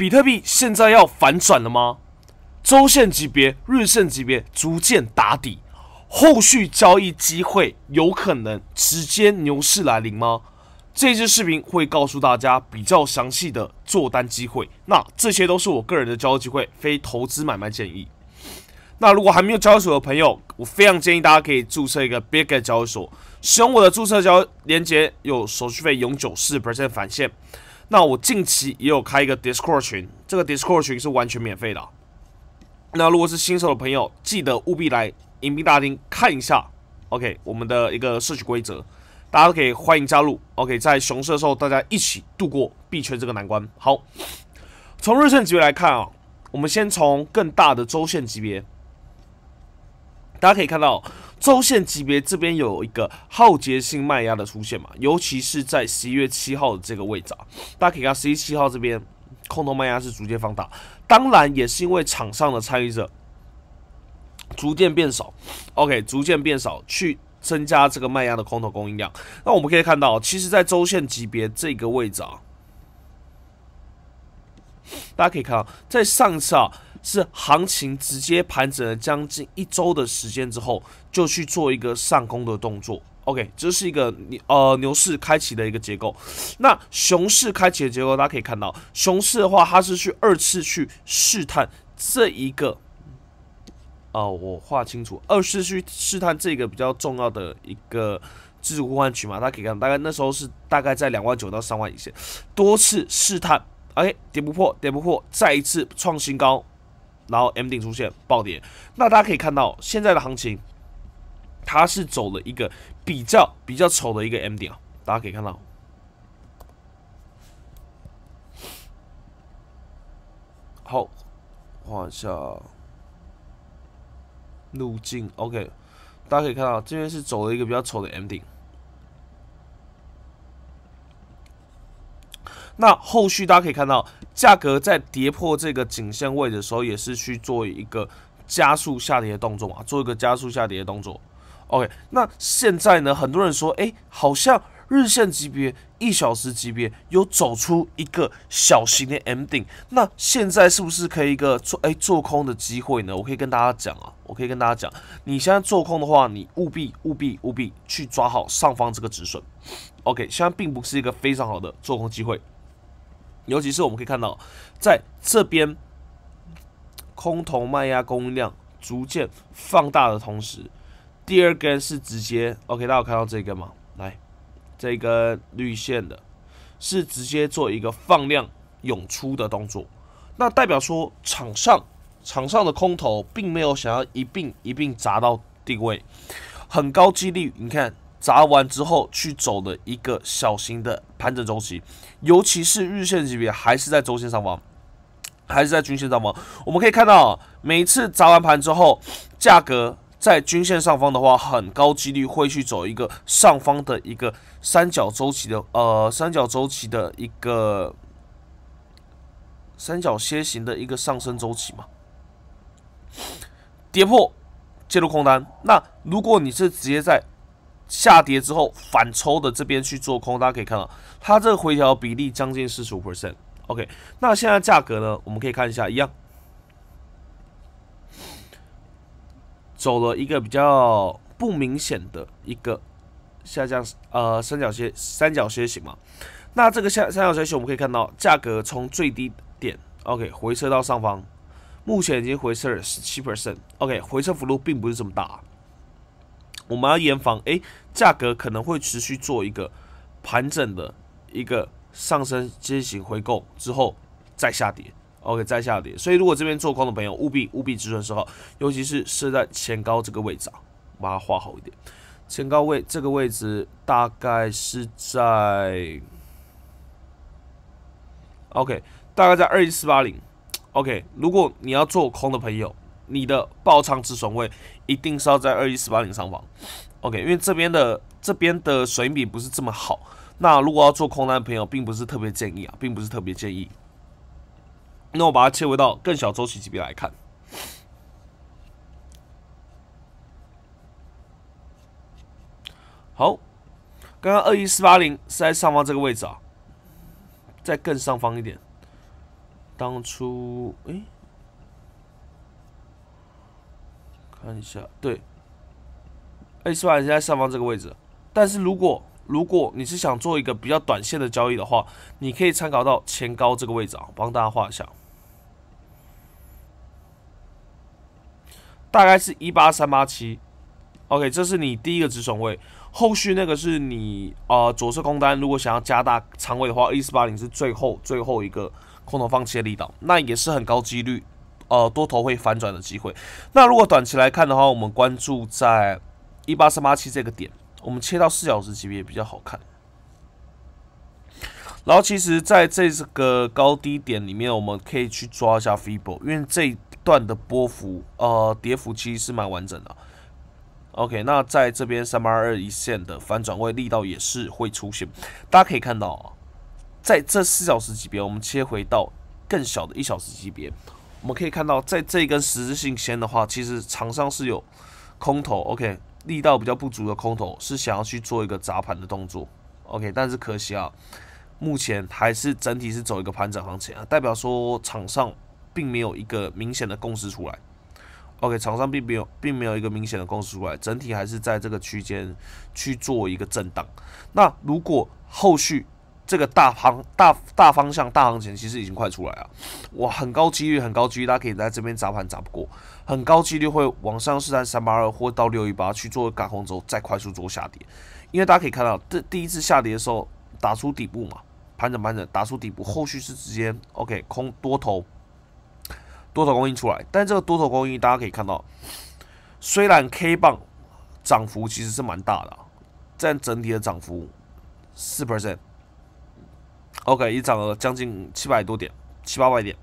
比特币现在要反转了吗？周线级别、日线级别逐渐打底，后续交易机会有可能直接牛市来临吗？这支视频会告诉大家比较详细的做单机会。那这些都是我个人的交易机会，非投资买卖建议。那如果还没有交易所的朋友，我非常建议大家可以注册一个 b i g 交易所，使用我的注册交链接，有手续费永久四 percent 返现。那我近期也有开一个 Discord 群，这个 Discord 群是完全免费的。那如果是新手的朋友，记得务必来迎宾大厅看一下。OK，我们的一个社区规则，大家都可以欢迎加入。OK，在熊市的时候，大家一起度过币圈这个难关。好，从日线级别来看啊，我们先从更大的周线级别，大家可以看到。周线级别这边有一个耗竭性卖压的出现嘛，尤其是在十一月七号的这个位置啊，大家可以看十一七号这边空头卖压是逐渐放大，当然也是因为场上的参与者逐渐变少，OK，逐渐变少去增加这个卖压的空头供应量。那我们可以看到，其实，在周线级别这个位置啊，大家可以看到，在上一次啊。是行情直接盘整了将近一周的时间之后，就去做一个上攻的动作。OK，这是一个呃牛市开启的一个结构。那熊市开启的结构，大家可以看到，熊市的话，它是去二次去试探这一个，呃，我画清楚，二次去试探这个比较重要的一个主术换区嘛。大家可以看，大概那时候是大概在两万九到三万一线，多次试探，OK，跌不破，跌不破，再一次创新高。然后 M 顶出现爆点，那大家可以看到现在的行情，它是走了一个比较比较丑的一个 M 顶啊，大家可以看到。好，画下路径，OK，大家可以看到这边是走了一个比较丑的 M 顶。那后续大家可以看到。价格在跌破这个颈线位的时候，也是去做一个加速下跌的动作嘛，做一个加速下跌的动作。OK，那现在呢，很多人说，哎，好像日线级别、一小时级别有走出一个小型的 M 顶，那现在是不是可以一个做哎做空的机会呢？我可以跟大家讲啊，我可以跟大家讲，你现在做空的话，你务必务必务必去抓好上方这个止损。OK，现在并不是一个非常好的做空机会。尤其是我们可以看到，在这边空头卖压供应量逐渐放大的同时，第二根是直接 OK，大家有看到这根吗？来，这根绿线的，是直接做一个放量涌出的动作。那代表说，场上场上的空头并没有想要一并一并砸到定位，很高几率。你看。砸完之后去走的一个小型的盘整周期，尤其是日线级别还是在周线上方，还是在均线上方。我们可以看到啊，每一次砸完盘之后，价格在均线上方的话，很高几率会去走一个上方的一个三角周期的呃三角周期的一个三角楔形的一个上升周期嘛，跌破介入空单。那如果你是直接在下跌之后反抽的这边去做空，大家可以看到它这个回调比例将近四十五 percent。OK，那现在价格呢，我们可以看一下，一样走了一个比较不明显的一个下降，呃，三角楔三角楔形嘛。那这个下三角楔形我们可以看到，价格从最低点 OK 回撤到上方，目前已经回撤了十七 percent。OK，回撤幅度并不是这么大。我们要严防，哎，价格可能会持续做一个盘整的一个上升阶型回购之后再下跌，OK，再下跌。所以如果这边做空的朋友务必务必止损时候，尤其是设在前高这个位置，啊，把它画好一点。前高位这个位置大概是在，OK，大概在二一四八零，OK，如果你要做空的朋友。你的爆仓止损位一定是要在二一四八零上方，OK？因为这边的这边的水米不是这么好。那如果要做空单的朋友，并不是特别建议啊，并不是特别建议。那我把它切回到更小周期级别来看。好，刚刚二一四八零是在上方这个位置啊，在更上方一点。当初，哎。看一下，对，一四八零在上方这个位置。但是如果如果你是想做一个比较短线的交易的话，你可以参考到前高这个位置啊，帮大家画一下，大概是一八三八七。OK，这是你第一个止损位，后续那个是你啊左侧空单，如果想要加大仓位的话，一四八零是最后最后一个空头放弃的力道，那也是很高几率。呃，多头会反转的机会。那如果短期来看的话，我们关注在一八三八七这个点，我们切到四小时级别比较好看。然后其实，在这个高低点里面，我们可以去抓一下斐波，因为这一段的波幅呃跌幅其实是蛮完整的。OK，那在这边三八二一线的反转位力道也是会出现。大家可以看到，啊，在这四小时级别，我们切回到更小的一小时级别。我们可以看到，在这根实质性线的话，其实场上是有空头，OK，力道比较不足的空头是想要去做一个砸盘的动作，OK，但是可惜啊，目前还是整体是走一个盘整行情啊，代表说场上并没有一个明显的共识出来，OK，场上并没有并没有一个明显的共识出来，整体还是在这个区间去做一个震荡。那如果后续，这个大行大大方向大行情其实已经快出来了，哇，很高几率，很高几率，大家可以在这边砸盘砸不过，很高几率会往上试探三八二或到六一八去做改空之后再快速做下跌，因为大家可以看到这第一次下跌的时候打出底部嘛，盘整盘整打出底部，后续是直接 OK 空多头多头供应出来，但这个多头供应大家可以看到，虽然 K 棒涨幅其实是蛮大的，但整体的涨幅四 percent。OK，也涨了将近七百多点，七八百点。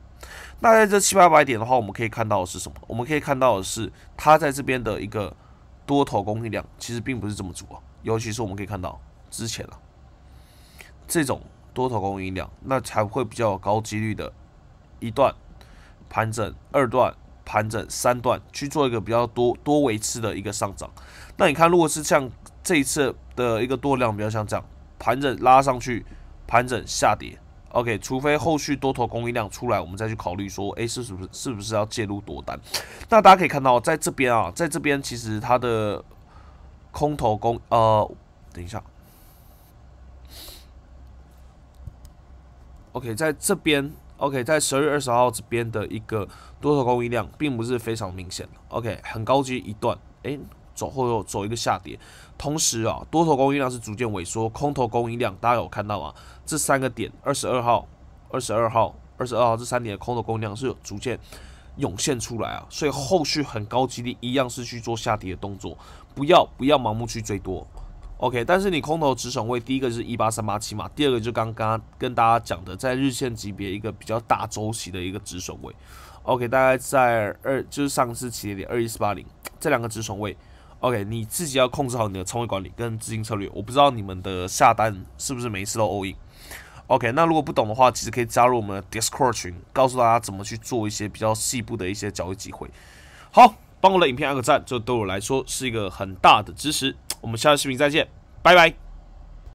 那在这七八百点的话，我们可以看到的是什么？我们可以看到的是，它在这边的一个多头供应量其实并不是这么足啊。尤其是我们可以看到之前啊，这种多头供应量，那才会比较高几率的，一段盘整，二段盘整，三段去做一个比较多多维持的一个上涨。那你看，如果是像这一次的一个多量比较像这样盘整拉上去。盘整下跌，OK，除非后续多头供应量出来，我们再去考虑说，哎，是是不是是不是要介入多单？那大家可以看到，在这边啊，在这边其实它的空头供，呃，等一下，OK，在这边，OK，在十月二十号这边的一个多头供应量并不是非常明显，OK，很高级一段，哎。走后又走一个下跌，同时啊，多头供应量是逐渐萎缩，空头供应量大家有看到吗？这三个点，二十二号、二十二号、二十二号这三点的空头供应量是逐渐涌现出来啊，所以后续很高几率一样是去做下跌的动作，不要不要盲目去追多。OK，但是你空头止损位，第一个是一八三八七嘛，第二个就刚刚跟大家讲的，在日线级别一个比较大周期的一个止损位。OK，大概在二就是上次起跌点二一四八零这两个止损位。OK，你自己要控制好你的仓位管理跟资金策略。我不知道你们的下单是不是每一次都 all in。OK，那如果不懂的话，其实可以加入我们的 Discord 群，告诉大家怎么去做一些比较细部的一些交易机会。好，帮我的影片按个赞，这对我来说是一个很大的支持。我们下次视频再见，拜拜。